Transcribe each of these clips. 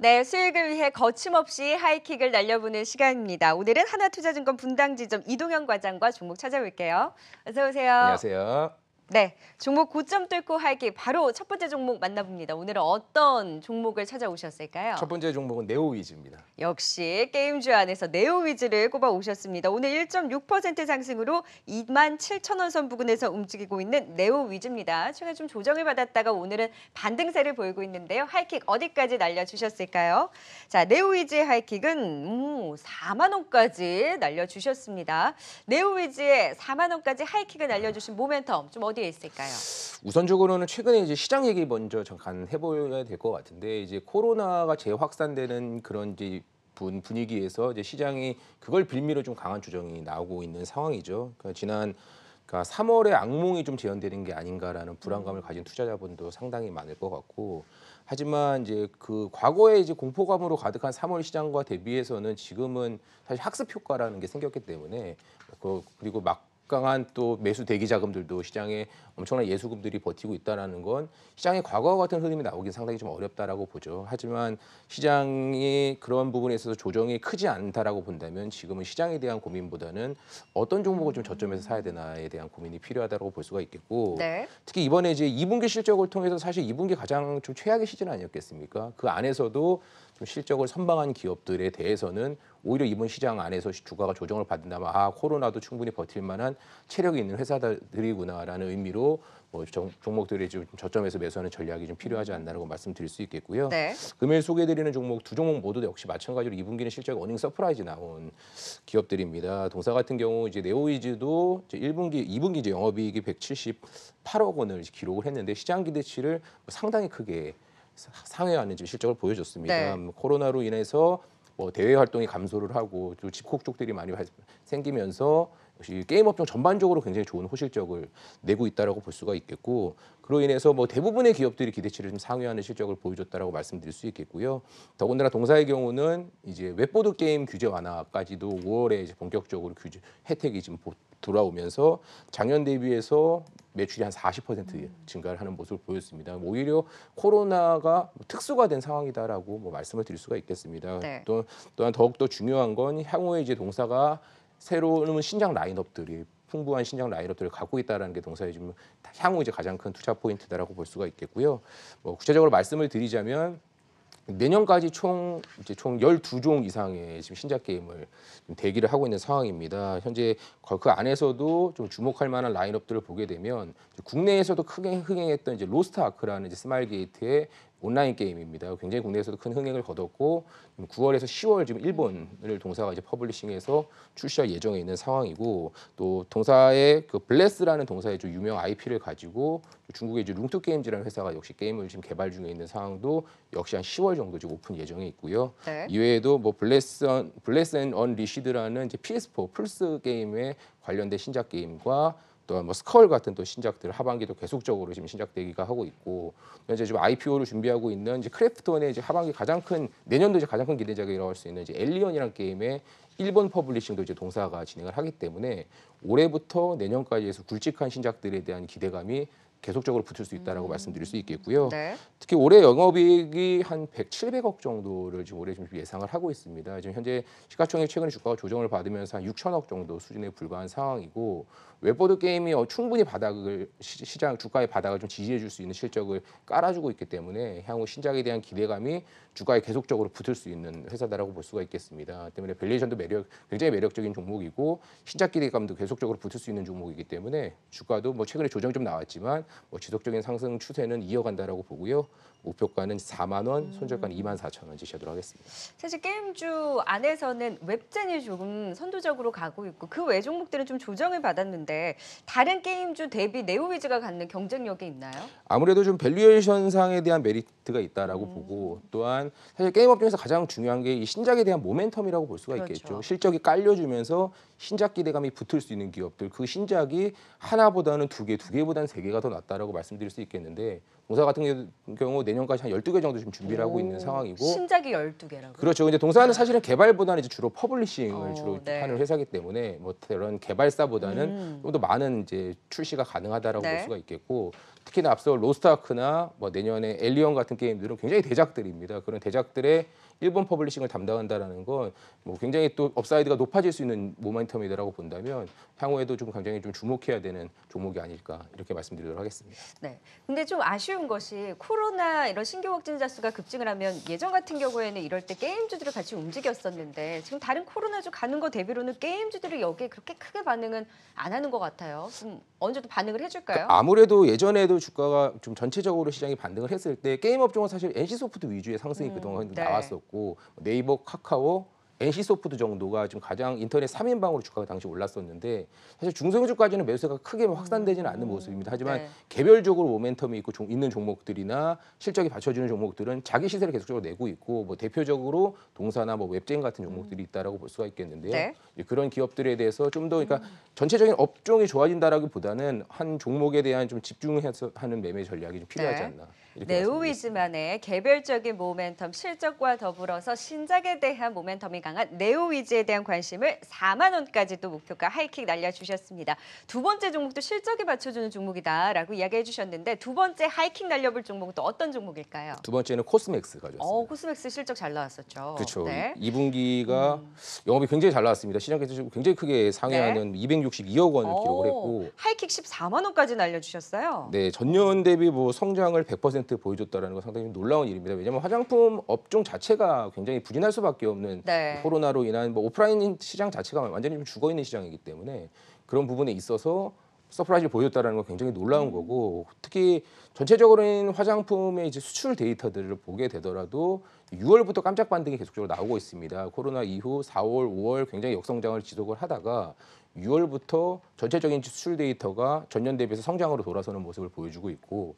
네, 수익을 위해 거침없이 하이킥을 날려보는 시간입니다. 오늘은 하나투자증권 분당지점 이동현 과장과 종목 찾아볼게요. 어서 오세요. 안녕하세요. 네, 종목 고점 뚫고 할기 바로 첫 번째 종목 만나봅니다. 오늘은 어떤 종목을 찾아오셨을까요? 첫 번째 종목은 네오위즈입니다. 역시 게임주 안에서 네오위즈를 꼽아 오셨습니다. 오늘 1.6% 상승으로 2만 7천 원선 부근에서 움직이고 있는 네오위즈입니다. 최근 에좀 조정을 받았다가 오늘은 반등세를 보이고 있는데요. 하이킥 어디까지 날려주셨을까요? 자, 네오위즈 의 하이킥은 음, 4만 원까지 날려주셨습니다. 네오위즈의 4만 원까지 하이킥을 날려주신 모멘텀 좀 어디 어디에 있을까요? 우선적으로는 최근에 이제 시장 얘기 먼저 잠깐 해보야 될 것 같은데 이제 코로나가 재확산되는 그런 이제 분 분위기에서 이제 시장이 그걸 빌미로 좀 강한 조정이 나오고 있는 상황이죠. 그러니까 지난 그러니까 3월에 악몽이 좀 재현되는 게 아닌가라는 불안감을 음. 가진 투자자분도 상당히 많을 것 같고 하지만 이제 그 과거에 이제 공포감으로 가득한 3월 시장과 대비해서는 지금은 사실 학습 효과라는 게 생겼기 때문에 그, 그리고 막 강한 또 매수 대기 자금들도 시장에 엄청난 예수금들이 버티고 있다라는 건 시장의 과거와 같은 흐름이 나오긴 상당히 좀 어렵다라고 보죠. 하지만 시장이 그런 부분에 있어서 조정이 크지 않다라고 본다면 지금은 시장에 대한 고민보다는 어떤 종목을 좀 저점에서 사야 되나에 대한 고민이 필요하다고 볼 수가 있겠고 네. 특히 이번에 이제 2분기 실적을 통해서 사실 2분기 가장 좀 최악의 시즌 아니었겠습니까? 그 안에서도 좀 실적을 선방한 기업들에 대해서는 오히려 이번 시장 안에서 주가가 조정을 받는다면 아 코로나도 충분히 버틸 만한 체력이 있는 회사들이구나라는 의미로 뭐 종목들이 좀 저점에서 매수하는 전략이 좀 필요하지 않나라고 말씀드릴 수 있겠고요. 네. 금일 소개드리는 해 종목 두 종목 모두 역시 마찬가지로 2분기는 실적 어닝 서프라이즈 나온 기업들입니다. 동사 같은 경우 이제 네오이즈도 이제 1분기, 2분기 이제 영업이익이 178억 원을 기록을 했는데 시장 기대치를 상당히 크게 상회하는지 실적을 보여줬습니다. 네. 음, 코로나로 인해서 뭐 대외 활동이 감소를 하고 또 집콕족들이 많이 생기면서 역시 게임 업종 전반적으로 굉장히 좋은 호실적을 내고 있다라고 볼 수가 있겠고 그로 인해서 뭐 대부분의 기업들이 기대치를 좀 상회하는 실적을 보여줬다라고 말씀드릴 수 있겠고요. 더군다나 동사의 경우는 이제 웹보드 게임 규제 완화까지도 5월에 이제 본격적으로 규제 혜택이 지금 돌아오면서 작년 대비해서 매출이 한 40% 증가를 하는 모습을 보였습니다. 오히려 코로나가 뭐 특수가 된 상황이다라고 뭐 말씀을 드릴 수가 있겠습니다. 네. 또, 또한 더욱더 중요한 건 향후에 이제 동사가 새로운 신장 라인업들이 풍부한 신장 라인업들을 갖고 있다라는 게 동사의 지금 향후 이제 가장 큰 투자 포인트다라고 볼 수가 있겠고요. 뭐 구체적으로 말씀을 드리자면 내년까지 총 이제 총 12종 이상의 지금 신작 게임을 대기를 하고 있는 상황입니다. 현재 그 안에서도 좀 주목할 만한 라인업들을 보게 되면 국내에서도 크게 흥행했던 이제 로스트 아크라는 이제 스마일 게이트의 온라인 게임입니다. 굉장히 국내에서도 큰 흥행을 거뒀고 9월에서 10월 지금 일본을 동사가 이제 퍼블리싱해서 출시할 예정에 있는 상황이고 또 동사의 그 블레스라는 동사의 좀 유명 IP를 가지고 중국의 이제 룽투 게임즈라는 회사가 역시 게임을 지금 개발 중에 있는 상황도 역시 한 10월 정도 지금 오픈 예정에 있고요. 네. 이외에도 뭐 블레스 블레스 앤 언리시드라는 이제 PS4 플스 게임에 관련된 신작 게임과 또한 뭐 스컬 같은 또 신작들 하반기도 계속적으로 지금 신작되기가 하고 있고 현재 지금 IPO를 준비하고 있는 이제 크래프톤의 이제 하반기 가장 큰 내년도 이제 가장 큰 기대작이라고 할수 있는 이제 엘리언이라는 게임의 일본 퍼블리싱도 이제 동사가 진행을 하기 때문에 올해부터 내년까지 해서 굵직한 신작들에 대한 기대감이 계속적으로 붙을 수 있다라고 음. 말씀드릴 수 있겠고요. 네. 특히 올해 영업이익이 한 107억 정도를 지금 올해 지금 예상을 하고 있습니다. 지금 현재 시가총액 최근 에 주가가 조정을 받으면서 한 6천억 정도 수준에 불과한 상황이고 웹보드 게임이 어, 충분히 바닥을 시장 주가의 바닥을 좀 지지해 줄 수 있는 실적을 깔아주고 있기 때문에 향후 신작에 대한 기대감이 주가에 계속적으로 붙을 수 있는 회사다라고 볼 수가 있겠습니다. 때문에 밸리에이션도 매력 굉장히 매력적인 종목이고 신작 기대감도 계속적으로 붙을 수 있는 종목이기 때문에 주가도 뭐 최근에 조정 좀 나왔지만 뭐 지속적인 상승 추세는 이어간다라고 보고요. 우표가는 4만 원, 음. 손절가는 2만 4천 원 지시하도록 하겠습니다. 사실 게임주 안에서는 웹젠이 조금 선도적으로 가고 있고 그 외 종목들은 좀 조정을 받았는데 다른 게임주 대비 네오위즈가 갖는 경쟁력이 있나요? 아무래도 좀 밸류에이션상에 대한 메리트가 있다라고 음. 보고 또한 사실 게임업 중에서 가장 중요한 게이 신작에 대한 모멘텀이라고 볼 수가 그렇죠. 있겠죠. 실적이 깔려주면서 신작 기대감이 붙을 수 있는 기업들 그 신작이 하나보다는 두 개, 두 개보다는 세 개가 더 낫다라고 말씀드릴 수 있겠는데 동사 같은 경우 내년까지 한 12개 정도 지금 준비를 하고 있는 상황이고 신작이 12개라고. 그렇죠. 이제 동사는 네. 사실은 개발보다는 이제 주로 퍼블리싱을 어, 주로 네. 하는 회사기 때문에 뭐 그런 개발사보다는 음. 좀더 많은 이제 출시가 가능하다라고 네. 볼 수가 있겠고 특히나 앞서 로스트아크나 뭐 내년에 엘리언 같은 게임들은 굉장히 대작들입니다. 그런 대작들의 일본 퍼블리싱을 담당한다는건뭐 굉장히 또 업사이드가 높아질 수 있는 모멘텀이라고 본다면 향후에도 좀 굉장히 좀 주목해야 되는 종목이 아닐까 이렇게 말씀드리도록 하겠습니다. 네. 근데 좀 아쉬운 것이 코로나 이런 신규 확진자 수가 급증을 하면 예전 같은 경우에는 이럴 때 게임주들을 같이 움직였었는데 지금 다른 코로나주 가는 거 대비로는 게임주들이 여기에 그렇게 크게 반응은 안 하는 것 같아요. 좀 어느 정도 반응을 해줄까요? 아무래도 예전에도 주가가 좀 전체적으로 시장이 반등을 했을 때 게임 업종은 사실 NC소프트 위주의 상승이 음, 그동안 네. 나왔었고 네이버, 카카오, NC 소프트 정도가 지금 가장 인터넷 3인방으로 주가가 당시 올랐었는데 사실 중소형주까지는 매수세가 크게 확산되지는 않는 음, 모습입니다. 하지만 네. 개별적으로 모멘텀이 있고 종, 있는 종목들이나 실적이 받쳐주는 종목들은 자기 시세를 계속적으로 내고 있고 뭐 대표적으로 동사나 뭐웹젠 같은 종목들이 음. 있다라고 볼 수가 있겠는데요. 네. 그런 기업들에 대해서 좀 더 그러니까 음. 전체적인 업종이 좋아진다라기보다는 한 종목에 대한 좀 집중해서 하는 매매 전략이 좀 필요하지 네. 않나. 네, 오위즈만의 개별적인 모멘텀 실적과 더불어서 신작에 대한 모멘텀이 강한 네오위즈에 대한 관심을 4만 원까지 또 목표가 하이킥 날려주셨습니다. 두 번째 종목도 실적에 맞춰주는 종목이다라고 이야기해 주셨는데 두 번째 하이킥 날려볼 종목은 또 어떤 종목일까요? 두 번째는 코스맥스 가져왔습니다. 어, 코스맥스 실적 잘 나왔었죠. 그렇죠. 네. 2분기가 음. 영업이 굉장히 잘 나왔습니다. 시장에서 굉장히 크게 상회하는 네. 262억 원을 오, 기록을 했고 하이킥 14만 원까지 날려주셨어요. 네, 전년 대비 뭐 성장을 100% 프로 보여줬다라는 건 상당히 놀라운 일입니다. 왜냐하면 화장품 업종 자체가 굉장히 부진할 수밖에 없는 네. 코로나로 인한 뭐 오프라인 시장 자체가 완전히 좀 죽어 있는 시장이기 때문에 그런 부분에 있어서 서프라이즈를 보여줬다는 건 굉장히 놀라운 음. 거고 특히 전체적으로는 화장품의 이제 수출 데이터들을 보게 되더라도 6월부터 깜짝 반등이 계속적으로 나오고 있습니다. 코로나 이후 4월, 5월 굉장히 역성장을 지속을 하다가 6월부터 전체적인 수출 데이터가 전년 대비해서 성장으로 돌아서는 모습을 보여주고 있고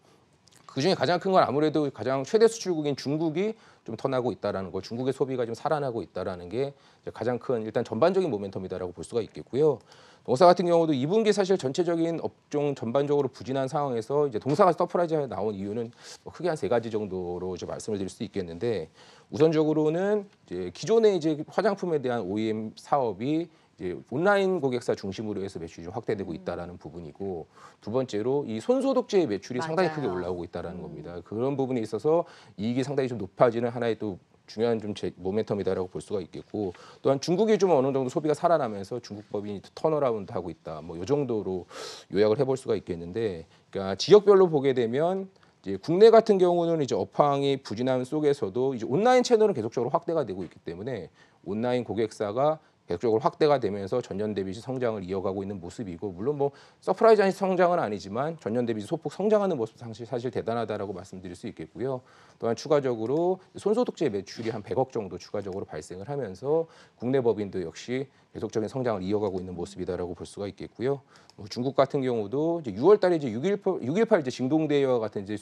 그중에 가장 큰 건 아무래도 가장 최대 수출국인 중국이 좀 터나고 있다라는 거, 중국의 소비가 좀 살아나고 있다라는 게 가장 큰 일단 전반적인 모멘텀이다라고 볼 수가 있겠고요. 동사 같은 경우도 2분기 사실 전체적인 업종 전반적으로 부진한 상황에서 이제 동사가 서프라이즈에 나온 이유는 뭐 크게 한 세 가지 정도로 이제 말씀을 드릴 수 있겠는데 우선적으로는 이제 기존의 이제 화장품에 대한 OEM 사업이 이제 온라인 고객사 중심으로 해서 매출이 좀 확대되고 음. 있다라는 부분이고 두 번째로 이 손소독제의 매출이 맞아요. 상당히 크게 올라오고 있다라는 음. 겁니다. 그런 부분에 있어서 이익이 상당히 좀 높아지는 하나의 또 중요한 좀 제, 모멘텀이다라고 볼 수가 있겠고 또한 중국이 좀 어느 정도 소비가 살아나면서 중국법인이 턴어라운드 하고 있다 뭐 요 정도로 요약을 해볼 수가 있겠는데 그러니까 지역별로 보게 되면 이제 국내 같은 경우는 이제 업황이 부진함 속에서도 이제 온라인 채널은 계속적으로 확대가 되고 있기 때문에 온라인 고객사가 계속적으로 확대가 되면서 전년 대비 시 성장을 이어가고 있는 모습이고 물론 뭐 서프라이즈한 성장은 아니지만 전년 대비 소폭 성장하는 모습 사실 사실 대단하다라고 말씀드릴 수 있겠고요. 또한 추가적으로 손소득제 매출이 한 100억 정도 추가적으로 발생을 하면서 국내 법인도 역시 계속적인 성장을 이어가고 있는 모습이다라고 볼 수가 있겠고요. 뭐 중국 같은 경우도 이제 6월 달에 이제 6.18 6.18 이제 징동대여 같은 이제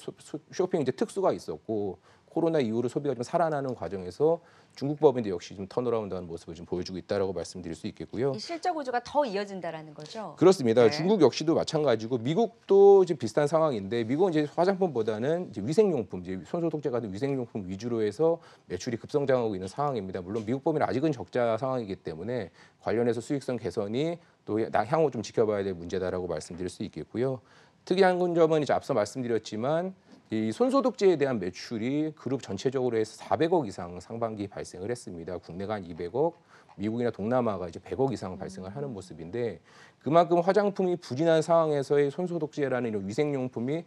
쇼핑 이제 특수가 있었고 코로나 이후로 소비가 좀 살아나는 과정에서 중국 법인도 역시 좀 턴어라운드하는 모습을 좀 보여주고 있다라고 말씀드릴 수 있겠고요. 실적 구조가 더 이어진다라는 거죠. 그렇습니다. 네. 중국 역시도 마찬가지고 미국도 지금 비슷한 상황인데 미국은 이제 화장품보다는 이제 위생용품, 이제 손소독제 같은 위생용품 위주로 해서 매출이 급성장하고 있는 상황입니다. 물론 미국 법인 아직은 적자 상황이기 때문에 관련해서 수익성 개선이 또 향후 좀 지켜봐야 될 문제다라고 말씀드릴 수 있겠고요. 특이한 점은 이제 앞서 말씀드렸지만 이 손소득제에 대한 매출이 그룹 전체적으로 해서 400억 이상 상반기 발생을 했습니다. 국내가 한 200억, 미국이나 동남아가 이제 100억 이상 발생을 하는 모습인데 그만큼 화장품이 부진한 상황에서의 손소독제라는 이런 위생용품이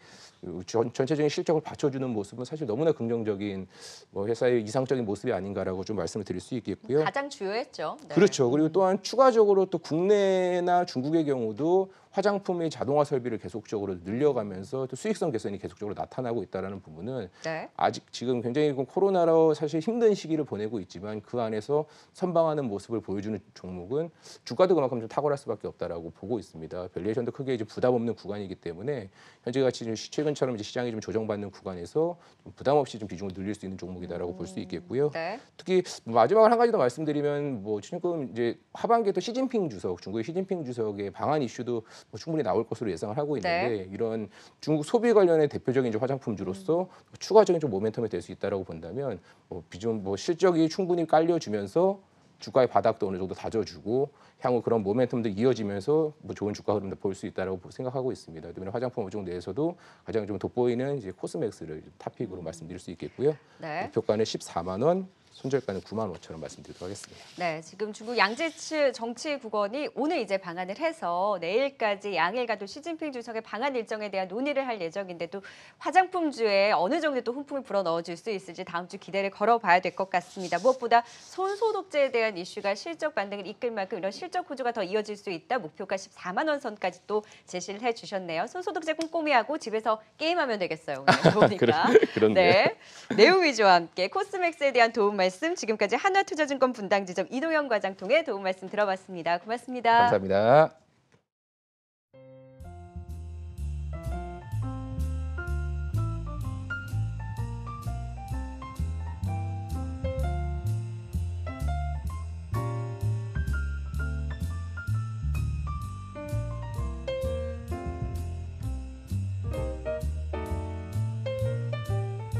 전, 전체적인 실적을 받쳐주는 모습은 사실 너무나 긍정적인 뭐 회사의 이상적인 모습이 아닌가라고 좀 말씀을 드릴 수 있겠고요. 가장 주요했죠. 네. 그렇죠. 그리고 또한 추가적으로 또 국내나 중국의 경우도 화장품의 자동화 설비를 계속적으로 늘려가면서 또 수익성 개선이 계속적으로 나타나고 있다라는 부분은 네. 아직 지금 굉장히 코로나로 사실 힘든 시기를 보내고 있지만 그 안에서 선방하는 모습을 보여주는 종목은 주가도 그만큼 좀 탁월할 수밖에 없다라고 보고 있습니다. 밸리에이션도 크게 이제 부담 없는 구간이기 때문에 현재 같이 최근처럼 이제 시장이 좀 조정받는 구간에서 좀 부담 없이 좀 비중을 늘릴 수 있는 종목이다라고 음. 볼수 있겠고요. 네. 특히 뭐 마지막으로 한 가지 더 말씀드리면 뭐 지금 이제 하반기에 또 시진핑 주석 중국의 시진핑 주석의 방한 이슈도 뭐 충분히 나올 것으로 예상을 하고 네. 있는데 네. 이런 중국 소비 관련의 대표적인 화장품주로서 음. 추가적인 좀 모멘텀이 될 수 있다라고 본다면 뭐 비중 뭐 실적이 충분히 깔려주면서 주가의 바닥도 어느 정도 다져주고 향후 그런 모멘텀도 이어지면서 뭐 좋은 주가 흐름도 볼수 있다라고 생각하고 있습니다. 때문에 화장품 업종 내에서도 가장 좀 돋보이는 이제 코스맥스를 탑픽으로 말씀드릴 수 있겠고요. 네. 목표가는 14만 원, 손절가는 9만 5천 원 말씀드리도록 하겠습니다. 네, 지금 중국 양재츠 정치국원이 오늘 이제 방안을 해서 내일까지 양일가도 시진핑 주석의 방안 일정에 대한 논의를 할 예정인데 또 화장품주에 어느 정도 또 훈풍을 불어넣어줄 수 있을지 다음 주 기대를 걸어봐야 될 것 같습니다. 무엇보다 손소독제에 대한 이슈가 실적 반등을 이끌 만큼 이런 실적 호조가 더 이어질 수 있다. 목표가 14만 원 선까지 또 제시를 해주셨네요. 손소독제 꼼꼼히 하고 집에서 게임하면 되겠어요. 오늘 니까 그런, 네, 내용 위주와 함께 코스맥스에 대한 도움 말씀 지금까지 한화투자증권 분당지점 이동현 과장 통해 도움 말씀 들어봤습니다. 고맙습니다. 감사합니다.